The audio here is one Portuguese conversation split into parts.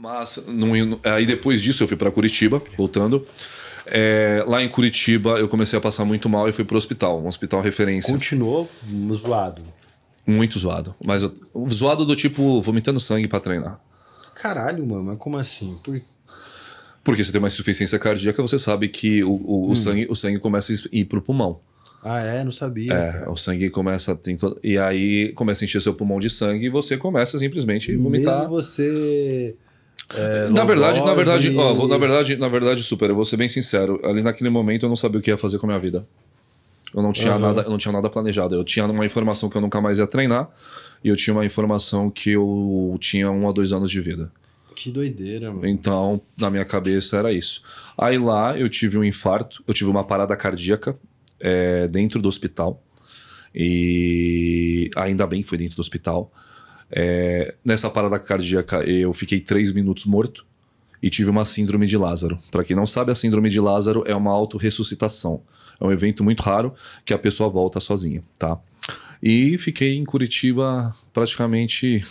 Mas aí depois disso eu fui para Curitiba, voltando. É, lá em Curitiba eu comecei a passar muito mal e fui pro hospital, um hospital referência. Continuou zoado? Muito zoado. Mas eu, zoado do tipo vomitando sangue para treinar. Caralho, mano, mas como assim? Por... Porque você tem uma insuficiência cardíaca, você sabe que o, o, hum. o sangue, o sangue começa a ir pro pulmão. Ah, é? Não sabia. É, cara. o sangue começa. Tem E aí começa a encher seu pulmão de sangue e você começa simplesmente a vomitar. Mesmo você é, na verdade, na verdade, e... ó, vou, na verdade, na verdade, super, eu vou ser bem sincero. Ali naquele momento eu não sabia o que ia fazer com a minha vida. Eu não tinha, uhum. nada, eu não tinha nada planejado. Eu tinha uma informação que eu nunca mais ia treinar e eu tinha uma informação que eu tinha um a dois anos de vida. Que doideira, mano. Então, na minha cabeça era isso. Aí lá eu tive um infarto, eu tive uma parada cardíaca é, dentro do hospital. E ainda bem que foi dentro do hospital. É, nessa parada cardíaca, eu fiquei três minutos morto e tive uma síndrome de Lázaro. Para quem não sabe, a síndrome de Lázaro é uma autorressuscitação. É um evento muito raro que a pessoa volta sozinha, tá? E fiquei em Curitiba praticamente.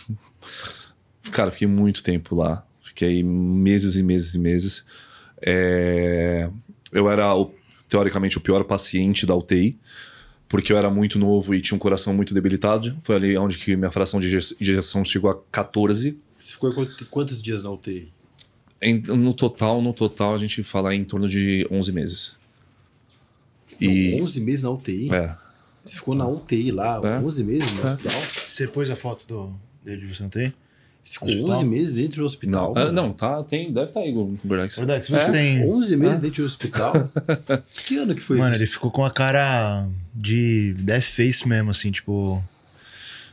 Cara, fiquei muito tempo lá. Fiquei meses e meses e meses. É... Eu era, teoricamente, o pior paciente da UTI porque eu era muito novo e tinha um coração muito debilitado. Foi ali onde que minha fração de injeção chegou a 14. Você ficou quantos dias na UTI? Em, no total, no total, a gente fala em torno de 11 meses. Não, 11 meses na UTI? É. Você ficou na UTI lá, é. 11 meses no é. hospital? Você pôs a foto do, dele de você na UTI? Ficou 11 tá. meses dentro do hospital. Não, ah, não tá, tem, deve estar tá aí, Gordax. Gordax, você é? tem. 11 meses ah. dentro do hospital? que ano que foi Mano, isso? Mano, ele ficou com a cara de death face mesmo, assim, tipo.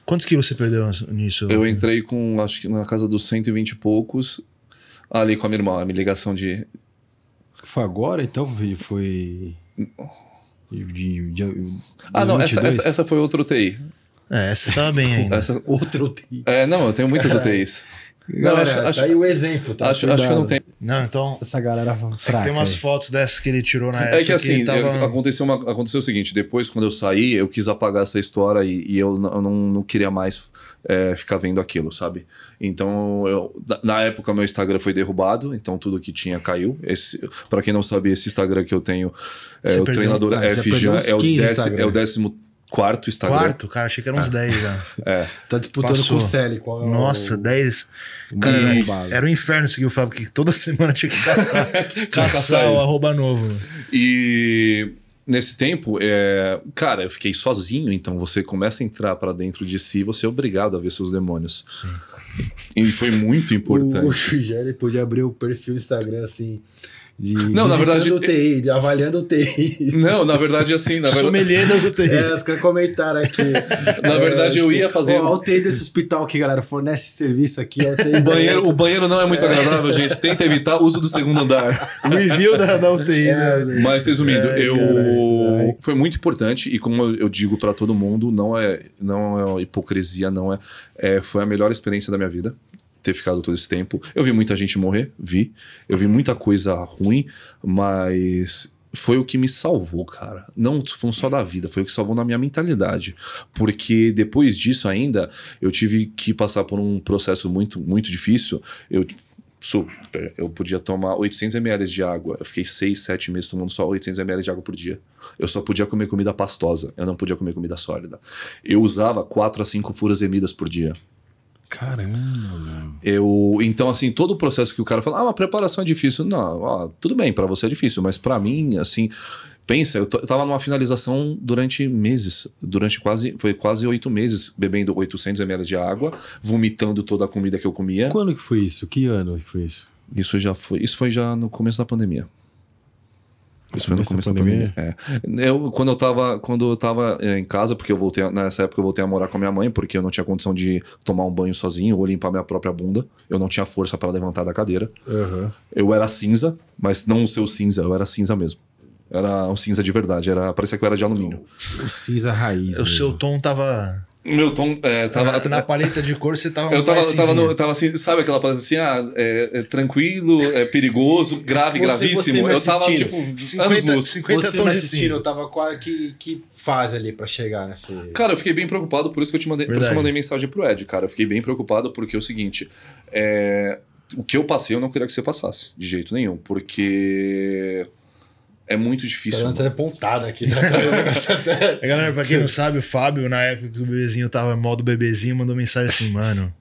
Quantos quilos você perdeu nisso? Eu entrei com, acho que na casa dos 120 e poucos, ali com a minha irmã, a minha ligação de. Foi agora, então? Foi. Hum. De, de, de ah, não, essa, essa, essa foi outra UTI. É, essa estava bem ainda. essa... Outra UTI. É, não, eu tenho muitas UTIs. Galera, não, acho, acho, tá aí o exemplo, tá? Acho, acho, que eu não tenho. Não, então. Essa galera fraca. Tem umas aí. fotos dessas que ele tirou na é época. É que assim, que tava... aconteceu, uma, aconteceu o seguinte: depois, quando eu saí, eu quis apagar essa história e, e eu, eu não, não queria mais é, ficar vendo aquilo, sabe? Então, eu, na época, meu Instagram foi derrubado, então tudo que tinha caiu. Para quem não sabia, esse Instagram que eu tenho, é, o treinador ah, FJ, é o, é o décimo quarto Instagram. Quarto, cara, achei que eram uns 10 ah. já. É. Tá disputando Passou. com o Celi. Qual é Nossa, 10. Cara, era um inferno seguir o Fábio, que toda semana tinha que caçar, caçar o arroba novo. E nesse tempo, é, cara, eu fiquei sozinho, então você começa a entrar pra dentro de si, você é obrigado a ver seus demônios. E foi muito importante. o importante. podia abrir o perfil do Instagram assim de não, na verdade, UTI, é- de avaliando UTI. Não, na verdade, assim, na verdade. Sommelier das UTI. É, os caras comentaram aqui. na verdade, é, eu tipo, ia fazer. Ó, a UTI desse hospital aqui, galera, fornece serviço aqui. O banheiro, o banheiro não é muito é. agradável, gente. Tenta evitar uso do segundo andar. Review da, da UTI, né, é, né? Mas, resumindo, é, eu. Cara, foi muito importante, e como eu digo para todo mundo, não é, não é hipocrisia, não é, é. Foi a melhor experiência da minha vida ter ficado todo esse tempo. Eu vi muita gente morrer, vi. Eu vi muita coisa ruim, mas foi o que me salvou, cara. Não foi só da vida, foi o que salvou na minha mentalidade. Porque depois disso ainda, eu tive que passar por um processo muito, muito difícil. Eu super, eu podia tomar 800 ml de água. Eu fiquei 6, 7 meses tomando só 800 ml de água por dia. Eu só podia comer comida pastosa, eu não podia comer comida sólida. Eu usava 4 a 5 furas emidas por dia. Caramba. Eu, então assim, todo o processo que o cara fala, ah, a preparação é difícil. Não, ah, tudo bem, para você é difícil, mas para mim, assim, pensa, eu, eu tava numa finalização durante meses, durante quase, foi quase oito meses, bebendo 800 ml de água, vomitando toda a comida que eu comia. Quando que foi isso? Que ano que foi isso? Isso já foi, isso foi já no começo da pandemia. Isso foi no começo pandemia. da pandemia. É. Eu, quando eu tava, quando eu tava eh, em casa, porque eu voltei, nessa época eu voltei a morar com a minha mãe, porque eu não tinha condição de tomar um banho sozinho ou limpar minha própria bunda. Eu não tinha força para levantar da cadeira. Uhum. Eu era cinza, mas não o seu cinza, eu era cinza mesmo. Era um cinza de verdade, era, parecia que eu era de alumínio. O cinza raiz. O mesmo. seu tom tava meu tom. É, tava, na, na paleta de cor você tava. Eu tava, eu tava, no, eu tava assim, sabe aquela paleta assim, ah, é, é tranquilo, é perigoso, grave, você, gravíssimo. Você eu tava tipo 50, anos luz. 50 você tons de Eu tava quase que, que faz ali para chegar nessa. Cara, eu fiquei bem preocupado, por isso que eu te mandei, Verdade. por isso eu mandei mensagem pro Ed, cara. Eu fiquei bem preocupado porque é o seguinte, é, o que eu passei eu não queria que você passasse, de jeito nenhum, porque é muito difícil. É tá pontada aqui. Tá a galera, pra quem não sabe, o Fábio, na época que o bebezinho tava mal do bebezinho, mandou mensagem assim, mano.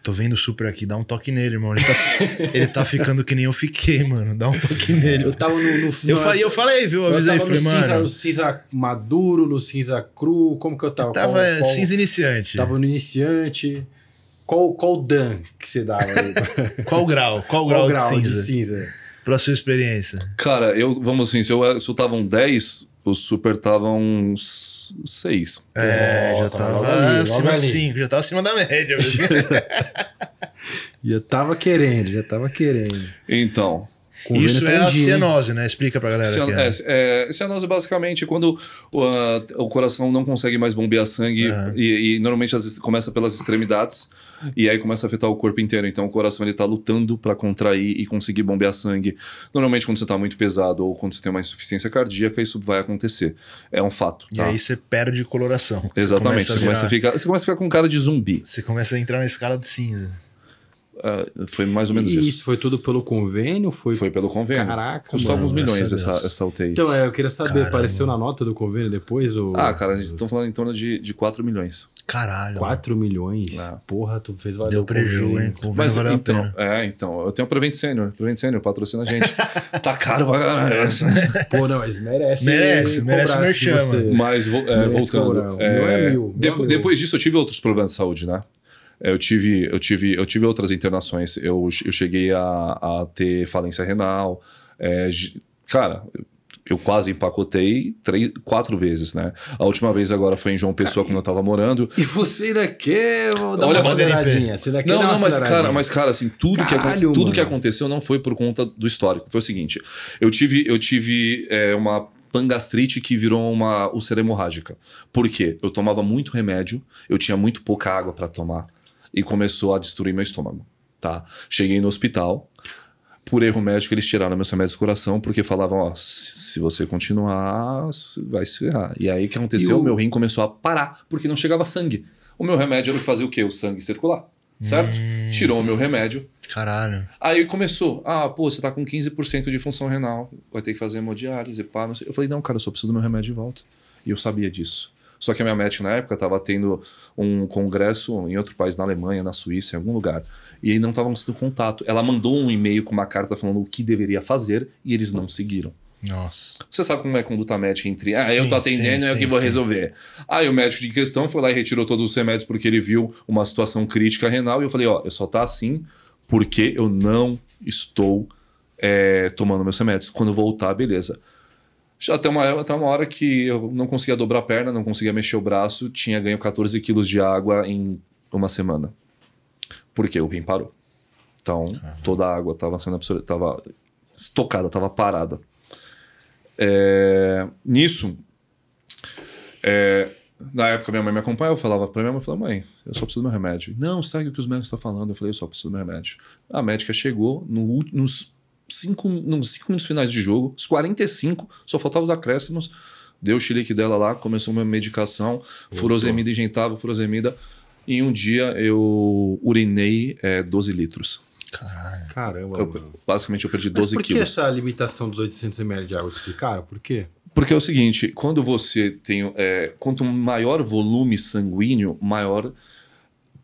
Tô vendo o Super aqui, dá um toque nele, irmão. Ele tá, ele tá ficando que nem eu fiquei, mano. Dá um toque nele. Eu tava no. no eu, falei, eu falei, viu? Eu avisei, eu tava no falei, cinza, mano. No cinza maduro, no cinza cru, como que eu tava? Eu tava qual, é, qual, cinza iniciante. Tava no iniciante. Qual, qual dan que você dava? qual grau? Qual, qual grau, grau de cinza? De cinza? pra sua experiência? Cara, eu, vamos assim, se eu, se eu tava um 10, o Super tava uns 6. É, oh, já tá tava, tava acima de 5, já tava acima da média. já tava querendo, já tava querendo. Então, isso tá é a cianose, né? Explica pra galera. Cian é. É, é, cianose basicamente quando o, a, o, coração não consegue mais bombear sangue uhum. e, e, normalmente as, começa pelas extremidades e aí começa a afetar o corpo inteiro. Então o coração ele tá lutando para contrair e conseguir bombear sangue. Normalmente quando você tá muito pesado ou quando você tem uma insuficiência cardíaca, isso vai acontecer. É um fato. Tá? E aí você perde coloração. Exatamente. Você começa, você começa, a, virar... a ficar, você começa a ficar com cara de zumbi. Você começa a entrar na escala de cinza. Uh, foi mais ou menos isso. Isso foi tudo pelo convênio? Foi, foi pelo convênio. Caraca, Custou alguns milhões essa, essa UTI. Então, é, eu queria saber, Caramba. apareceu na nota do convênio depois? Ou... Ah, cara, eles estão tá falando em torno de, de 4 milhões. Caralho. 4 mano. milhões? É. Porra, tu fez valer Deu prejuízo, hein? Mas valeu então, é, então, eu tenho a Prevent Senior. Prevent Senior patrocina a gente. tá caro pra caralho. Pô, não, mas merece. Merece, merece merchan. Mas, é, merece voltando. É, é mil, é depois, depois disso, eu tive outros problemas de saúde, né? É, eu tive, eu tive, eu tive outras internações. Eu, eu cheguei a, a ter falência renal. É, cara, eu quase empacotei três, quatro vezes, né? A última vez agora foi em João Pessoa, quando eu tava morando. E você ainda quer dar Olha, uma aceleradinha? Você ainda quer não, não, mas cara, mas cara, assim, tudo, Caralho, que, tudo que aconteceu não foi por conta do histórico. Foi o seguinte, eu tive, eu tive é, uma pangastrite que virou uma úlcera hemorrágica. Por quê? Eu tomava muito remédio, eu tinha muito pouca água para tomar e começou a destruir meu estômago, tá? Cheguei no hospital, por erro médico eles tiraram meu remédio do coração porque falavam, ó, se você continuar, vai se ferrar. E aí o que aconteceu? O... o meu rim começou a parar porque não chegava sangue. O meu remédio era fazer o quê? O sangue circular, certo? Hum... Tirou o meu remédio. Caralho. Aí começou, ah, pô, você tá com 15% de função renal, vai ter que fazer hemodiálise, pá, não sei. Eu falei, não, cara, eu só preciso do meu remédio de volta. E eu sabia disso. Só que a minha médica na época estava tendo um congresso em outro país, na Alemanha, na Suíça, em algum lugar. E aí não estavam tendo contato. Ela mandou um e-mail com uma carta falando o que deveria fazer e eles não seguiram. Nossa. Você sabe como é conduta tá médica entre. Ah, sim, eu tô atendendo, sim, é o que vou sim. resolver. Aí o médico de questão foi lá e retirou todos os remédios porque ele viu uma situação crítica renal. E eu falei: Ó, eu só tá assim porque eu não estou é, tomando meus remédios. Quando voltar, beleza. Já até uma, até uma hora que eu não conseguia dobrar a perna, não conseguia mexer o braço, tinha ganho 14 quilos de água em uma semana. Porque o rim parou. Então, uhum. toda a água estava sendo absorvida, estava estocada, estava parada. É, nisso, é, na época minha mãe me acompanhava, eu falava para minha mãe, eu falava, mãe, eu só preciso do meu remédio. Não, segue o que os médicos estão tá falando. Eu falei, eu só preciso do meu remédio. A médica chegou, no, nos cinco, cinco minutos finais de jogo, os 45, só faltavam os acréscimos. Deu o xilique dela lá, começou minha medicação, furosemida injetável, furosemida. e um dia eu urinei é, 12 litros. Caralho. Caramba. Eu, basicamente eu perdi 12 Mas por quilos. Por que essa limitação dos 800 ml de água? Explicaram por quê? Porque é o seguinte, quando você tem. É, quanto maior volume sanguíneo, maior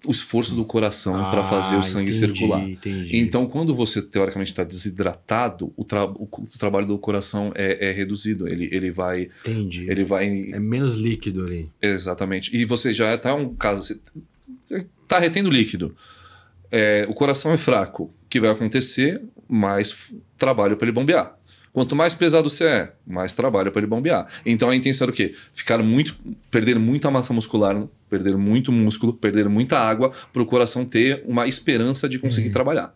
o esforço do coração ah, para fazer o ah, sangue entendi, circular. Entendi. Então, quando você teoricamente está desidratado, o, tra o, trabalho do coração é, é, reduzido. Ele, ele vai. Entendi. Ele vai. É menos líquido ali. Exatamente. E você já está um caso. Está retendo líquido. É, o coração é fraco. O que vai acontecer? Mais trabalho para ele bombear. Quanto mais pesado você é, mais trabalho para ele bombear. Então a intenção era o quê? Ficar muito, perder muita massa muscular, perder muito músculo, perder muita água, para o coração ter uma esperança de conseguir uhum. trabalhar.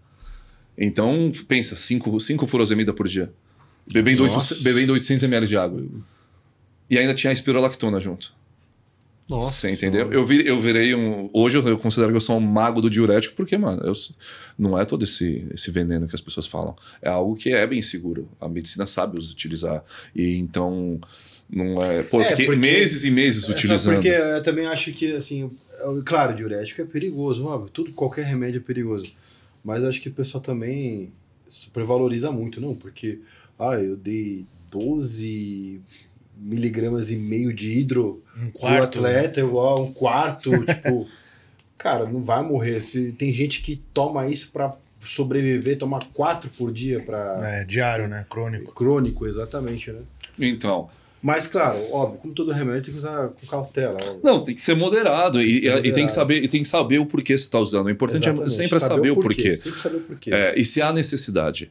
Então, pensa, 5 furosemida por dia. Bebendo, 8, bebendo 800 ml de água. E ainda tinha a espirolactona junto. Nossa. Você entendeu? Eu, eu virei um. Hoje eu, considero que eu sou um mago do diurético, porque, mano, eu, não é todo esse, esse veneno que as pessoas falam. É algo que é bem seguro. A medicina sabe os utilizar. E então. Não é. Pô, é, eu fiquei porque, meses e meses é, utilizando. Porque eu também acho que, assim. Claro, diurético é perigoso, óbvio. Tudo, qualquer remédio é perigoso. Mas acho que o pessoal também supervaloriza muito, não? Porque. Ah, eu dei 12 miligramas e meio de hidro um quarto. Né? atleta, um quarto, tipo, cara, não vai morrer. Se, tem gente que toma isso para sobreviver, tomar quatro por dia para é, diário, né? Crônico. Crônico, exatamente, né? Então, mas, claro, óbvio, como todo remédio, tem que usar com cautela. Óbvio. Não, tem que ser moderado. Tem que ser e, moderado. e, tem que saber, e tem que saber o porquê você está usando. O importante é Exatamente. é sempre saber, saber o porquê. porquê. Sempre saber o porquê. É, e se há necessidade.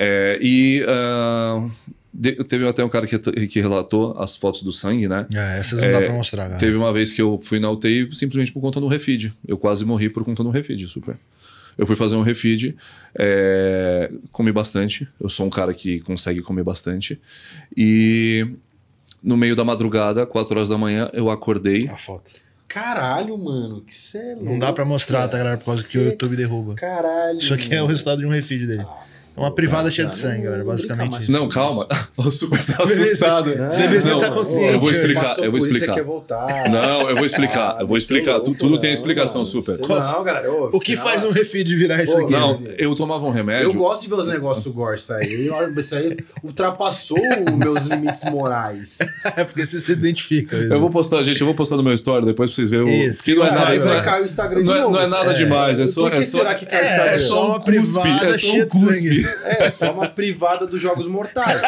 É, e uh, de, teve até um cara que, que relatou as fotos do sangue, né? É, essas não é, dá pra mostrar, né? Teve uma vez que eu fui na UTI simplesmente por conta do refeed. Eu quase morri por conta do refeed, super. Eu fui fazer um refeed, é, comi bastante. Eu sou um cara que consegue comer bastante. E no meio da madrugada, 4 horas da manhã, eu acordei. A foto. Caralho, mano, que sério. Não dá pra mostrar, tá, galera? Por causa cê... que o YouTube derruba. Caralho. Isso aqui mano. é o resultado de um refeed dele. Ah. É uma privada cheia de sangue, galera. Basicamente isso. Não, calma. O Super tá assustado. O BBC tá consciente. Eu vou explicar, eu vou explicar. Não, eu vou explicar. Eu vou explicar. Tudo tem explicação, Super. Não, galera. O que faz um de virar isso aqui? Não, eu tomava um remédio. Eu gosto de ver os negócios gore sair. Isso aí ultrapassou os meus limites morais. É porque você se identifica. Eu vou postar, gente, eu vou postar no meu story depois pra vocês verem. Isso. Que não é nada. cair o Instagram não, é, não é nada é. demais. É, é só. será que o é, Instagram? É só uma privada cheia de sangue. É, é, só uma privada dos Jogos Mortais.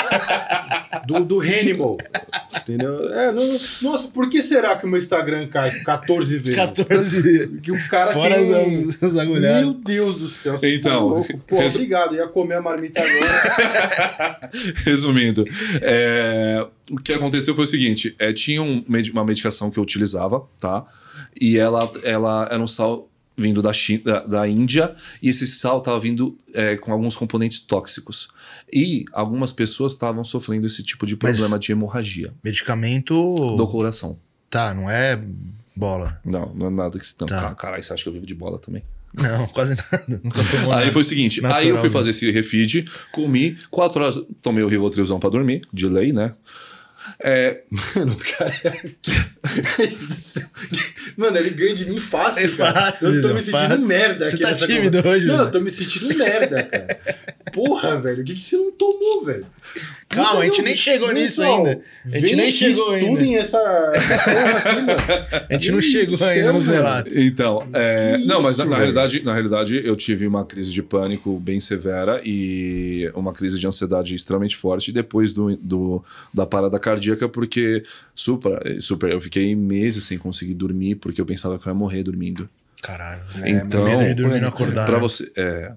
do, do Hannibal. Entendeu? É, não, nossa, por que será que o meu Instagram cai 14 vezes? 14 Que o cara Fora tem. As, as Meu Deus do céu. Tá então. Tá Pô, resu... obrigado. Ia comer a marmita agora. Resumindo, é, o que aconteceu foi o seguinte: é, tinha um, uma medicação que eu utilizava, tá? E ela, ela era um sal vindo da, China, da, da Índia e esse sal estava vindo é, com alguns componentes tóxicos. E algumas pessoas estavam sofrendo esse tipo de problema Mas de hemorragia. Medicamento. Do coração. Tá, não é bola. Não, não é nada que se. Não, tá. Caralho, você acha que eu vivo de bola também? Não, quase nada. aí foi o seguinte: aí eu fui fazer esse refeed, comi, quatro horas, tomei o Rivotrilzão pra dormir, de lei, né? É... Mano, cara. É- mano, ele ganha de mim fácil. É fácil. Cara. Eu tô me sentindo fácil. merda. Você tá tímido conversa. hoje? Não, mano. eu tô me sentindo merda, cara. Porra, velho, o que, que você não tomou, velho? Calma, a gente nem chegou nisso ainda. A gente nem chegou ainda. Estudem essa, essa aqui, mano. A gente não chegou ainda nos relatos. Então, é, isso, não, mas na, na realidade, na realidade, eu tive uma crise de pânico bem severa e uma crise de ansiedade extremamente forte depois do, do da parada cardíaca, porque super, super, eu fiquei meses sem conseguir dormir porque eu pensava que eu ia morrer dormindo. Caralho, né? então, medo de dormir não acordar. Pra né? você, é,